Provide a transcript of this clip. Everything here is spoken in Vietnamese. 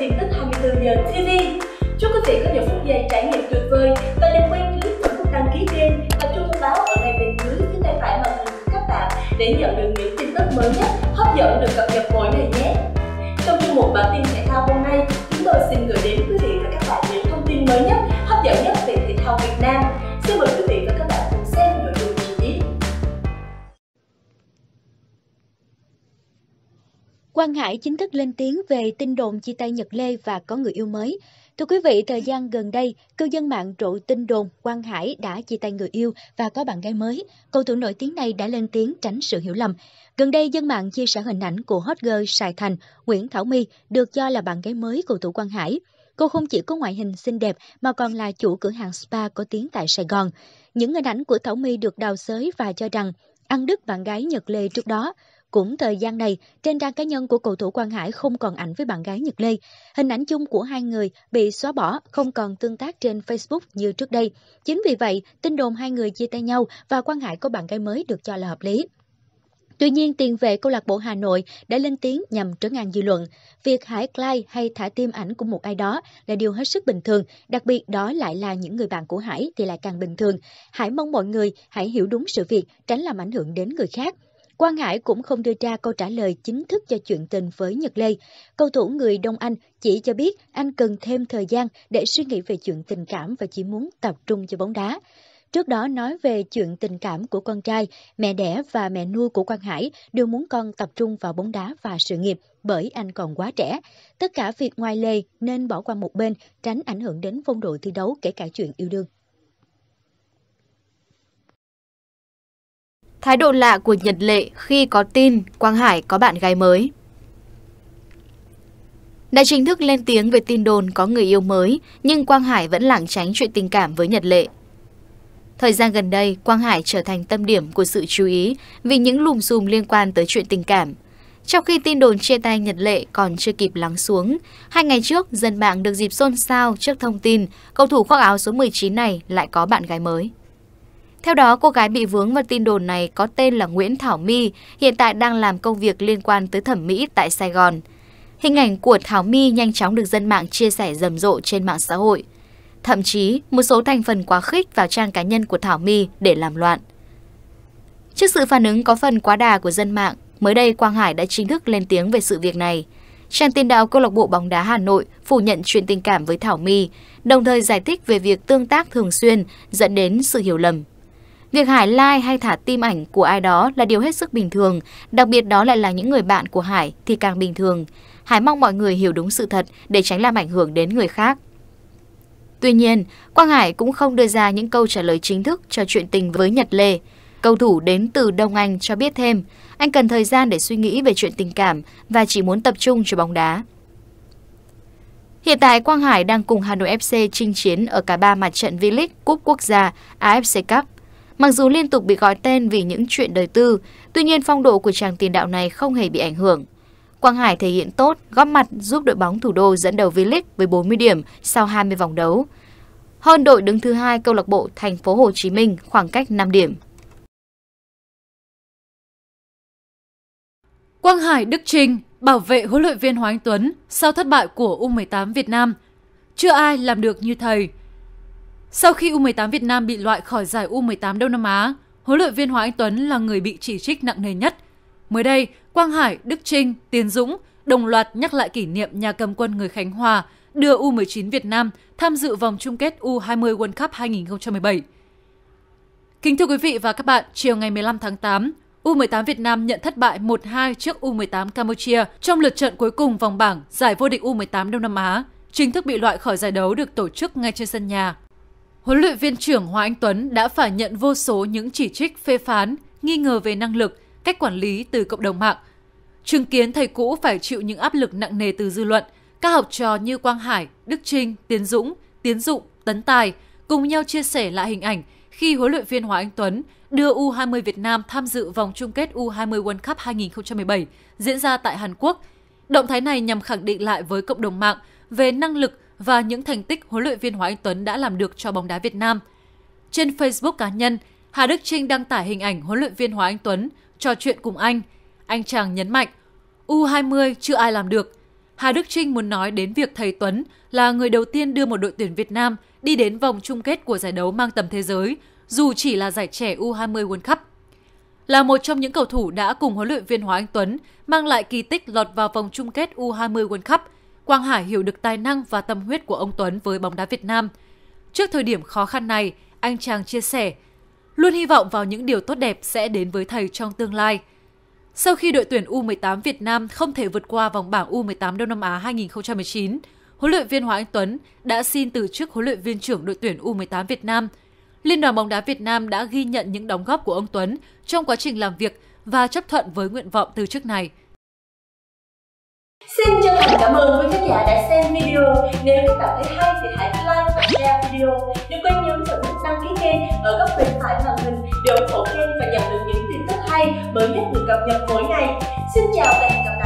tin tức 24 giờ TV. Chúc quý vị có nhiều phút giây trải nghiệm tuyệt vời và đừng quên nhấn nút đăng ký kênh và chuông thông báo ở ngay bên dưới phía tay phải màn hình của các bạn để nhận được những tin tức mới nhất, hấp dẫn được cập nhật mỗi ngày nhé. Trong chương mục bản tin thể thao hôm nay, chúng tôi xin gửi đến quý vị và các bạn những thông tin mới nhất, hấp dẫn nhất về thể thao Việt Nam. Xin mời quý vị và các bạn Quang Hải chính thức lên tiếng về tin đồn chia tay Nhật Lê và có người yêu mới. Thưa quý vị, thời gian gần đây, cư dân mạng rộ tin đồn Quang Hải đã chia tay người yêu và có bạn gái mới. Cầu thủ nổi tiếng này đã lên tiếng tránh sự hiểu lầm. Gần đây, dân mạng chia sẻ hình ảnh của hot girl Sài Thành, Nguyễn Thảo My, được cho là bạn gái mới cầu thủ Quang Hải. Cô không chỉ có ngoại hình xinh đẹp mà còn là chủ cửa hàng spa có tiếng tại Sài Gòn. Những hình ảnh của Thảo My được đào xới và cho rằng ăn đứt bạn gái Nhật Lê trước đó. Cũng thời gian này, trên trang cá nhân của cầu thủ Quang Hải không còn ảnh với bạn gái Nhật Lê. Hình ảnh chung của hai người bị xóa bỏ, không còn tương tác trên Facebook như trước đây. Chính vì vậy, tin đồn hai người chia tay nhau và Quang Hải có bạn gái mới được cho là hợp lý. Tuy nhiên, tiền vệ câu lạc bộ Hà Nội đã lên tiếng nhằm trở an dư luận. Việc hải Clyde hay thả tim ảnh của một ai đó là điều hết sức bình thường, đặc biệt đó lại là những người bạn của Hải thì lại càng bình thường. Hải mong mọi người hãy hiểu đúng sự việc, tránh làm ảnh hưởng đến người khác. Quang Hải cũng không đưa ra câu trả lời chính thức cho chuyện tình với Nhật Lê. Cầu thủ người Đông Anh chỉ cho biết anh cần thêm thời gian để suy nghĩ về chuyện tình cảm và chỉ muốn tập trung cho bóng đá. Trước đó nói về chuyện tình cảm của con trai, mẹ đẻ và mẹ nuôi của Quang Hải đều muốn con tập trung vào bóng đá và sự nghiệp bởi anh còn quá trẻ. Tất cả việc ngoài lề nên bỏ qua một bên, tránh ảnh hưởng đến phong độ thi đấu kể cả chuyện yêu đương. Thái độ lạ của Nhật Lệ khi có tin Quang Hải có bạn gái mới. Đã chính thức lên tiếng về tin đồn có người yêu mới, nhưng Quang Hải vẫn lảng tránh chuyện tình cảm với Nhật Lệ. Thời gian gần đây, Quang Hải trở thành tâm điểm của sự chú ý vì những lùm xùm liên quan tới chuyện tình cảm. Trong khi tin đồn chia tay Nhật Lệ còn chưa kịp lắng xuống, hai ngày trước dân mạng được dịp xôn xao trước thông tin cầu thủ khoác áo số 19 này lại có bạn gái mới. Theo đó, cô gái bị vướng vào tin đồn này có tên là Nguyễn Thảo My, hiện tại đang làm công việc liên quan tới thẩm mỹ tại Sài Gòn. Hình ảnh của Thảo My nhanh chóng được dân mạng chia sẻ rầm rộ trên mạng xã hội. Thậm chí, một số thành phần quá khích vào trang cá nhân của Thảo My để làm loạn. Trước sự phản ứng có phần quá đà của dân mạng, mới đây Quang Hải đã chính thức lên tiếng về sự việc này. Trang tin đạo câu lạc bộ bóng đá Hà Nội phủ nhận chuyện tình cảm với Thảo My, đồng thời giải thích về việc tương tác thường xuyên dẫn đến sự hiểu lầm. Việc Hải like hay thả tim ảnh của ai đó là điều hết sức bình thường, đặc biệt đó lại là những người bạn của Hải thì càng bình thường. Hải mong mọi người hiểu đúng sự thật để tránh làm ảnh hưởng đến người khác. Tuy nhiên, Quang Hải cũng không đưa ra những câu trả lời chính thức cho chuyện tình với Nhật Lê. Cầu thủ đến từ Đông Anh cho biết thêm, anh cần thời gian để suy nghĩ về chuyện tình cảm và chỉ muốn tập trung cho bóng đá. Hiện tại Quang Hải đang cùng Hà Nội FC chinh chiến ở cả ba mặt trận V-League, Cúp Quốc gia, AFC Cup Mặc dù liên tục bị gọi tên vì những chuyện đời tư, tuy nhiên phong độ của chàng tiền đạo này không hề bị ảnh hưởng. Quang Hải thể hiện tốt, góp mặt giúp đội bóng thủ đô dẫn đầu V-League với 40 điểm sau 20 vòng đấu. Hơn đội đứng thứ hai câu lạc bộ Thành phố Hồ Chí Minh khoảng cách 5 điểm. Quang Hải Đức Trình bảo vệ huấn luyện viên Hoàng Tuấn sau thất bại của U18 Việt Nam. Chưa ai làm được như thầy. Sau khi U18 Việt Nam bị loại khỏi giải U18 Đông Nam Á, huấn luyện viên Hoàng Anh Tuấn là người bị chỉ trích nặng nề nhất. Mới đây, Quang Hải, Đức Trinh, Tiến Dũng đồng loạt nhắc lại kỷ niệm nhà cầm quân người Khánh Hòa đưa U19 Việt Nam tham dự vòng chung kết U20 World Cup 2017. Kính thưa quý vị và các bạn, chiều ngày 15 tháng 8, U18 Việt Nam nhận thất bại 1-2 trước U18 Campuchia trong lượt trận cuối cùng vòng bảng giải vô địch U18 Đông Nam Á, chính thức bị loại khỏi giải đấu được tổ chức ngay trên sân nhà huấn luyện viên trưởng Hoàng Anh Tuấn đã phải nhận vô số những chỉ trích phê phán, nghi ngờ về năng lực, cách quản lý từ cộng đồng mạng. Chứng kiến thầy cũ phải chịu những áp lực nặng nề từ dư luận, các học trò như Quang Hải, Đức Trinh, Tiến Dũng, Tiến Dụng, Tấn Tài cùng nhau chia sẻ lại hình ảnh khi huấn luyện viên Hoàng Anh Tuấn đưa U20 Việt Nam tham dự vòng chung kết U20 World Cup 2017 diễn ra tại Hàn Quốc. Động thái này nhằm khẳng định lại với cộng đồng mạng về năng lực, và những thành tích huấn luyện viên Hoàng Anh Tuấn đã làm được cho bóng đá Việt Nam. Trên Facebook cá nhân, Hà Đức Trinh đăng tải hình ảnh huấn luyện viên Hoàng Anh Tuấn trò chuyện cùng anh. Anh chàng nhấn mạnh, U20 chưa ai làm được. Hà Đức Trinh muốn nói đến việc thầy Tuấn là người đầu tiên đưa một đội tuyển Việt Nam đi đến vòng chung kết của giải đấu mang tầm thế giới, dù chỉ là giải trẻ U20 World Cup. Là một trong những cầu thủ đã cùng huấn luyện viên Hoàng Anh Tuấn mang lại kỳ tích lọt vào vòng chung kết U20 World Cup – Quang Hải hiểu được tài năng và tâm huyết của ông Tuấn với bóng đá Việt Nam. Trước thời điểm khó khăn này, anh chàng chia sẻ, luôn hy vọng vào những điều tốt đẹp sẽ đến với thầy trong tương lai. Sau khi đội tuyển U18 Việt Nam không thể vượt qua vòng bảng U18 Đông Nam Á 2019, huấn luyện viên Hoàng Anh Tuấn đã xin từ chức huấn luyện viên trưởng đội tuyển U18 Việt Nam. Liên đoàn bóng đá Việt Nam đã ghi nhận những đóng góp của ông Tuấn trong quá trình làm việc và chấp thuận với nguyện vọng từ chức này – Xin chân thành cảm ơn quý khán giả đã xem video. Nếu các bạn thấy hay thì hãy like và share video. Đừng quên nhấn vào nút đăng ký kênh ở góc bên phải màn hình để ủng hộ kênh và nhận được những tin tức hay mới nhất được cập nhật mỗi ngày. Xin chào và hẹn gặp lại.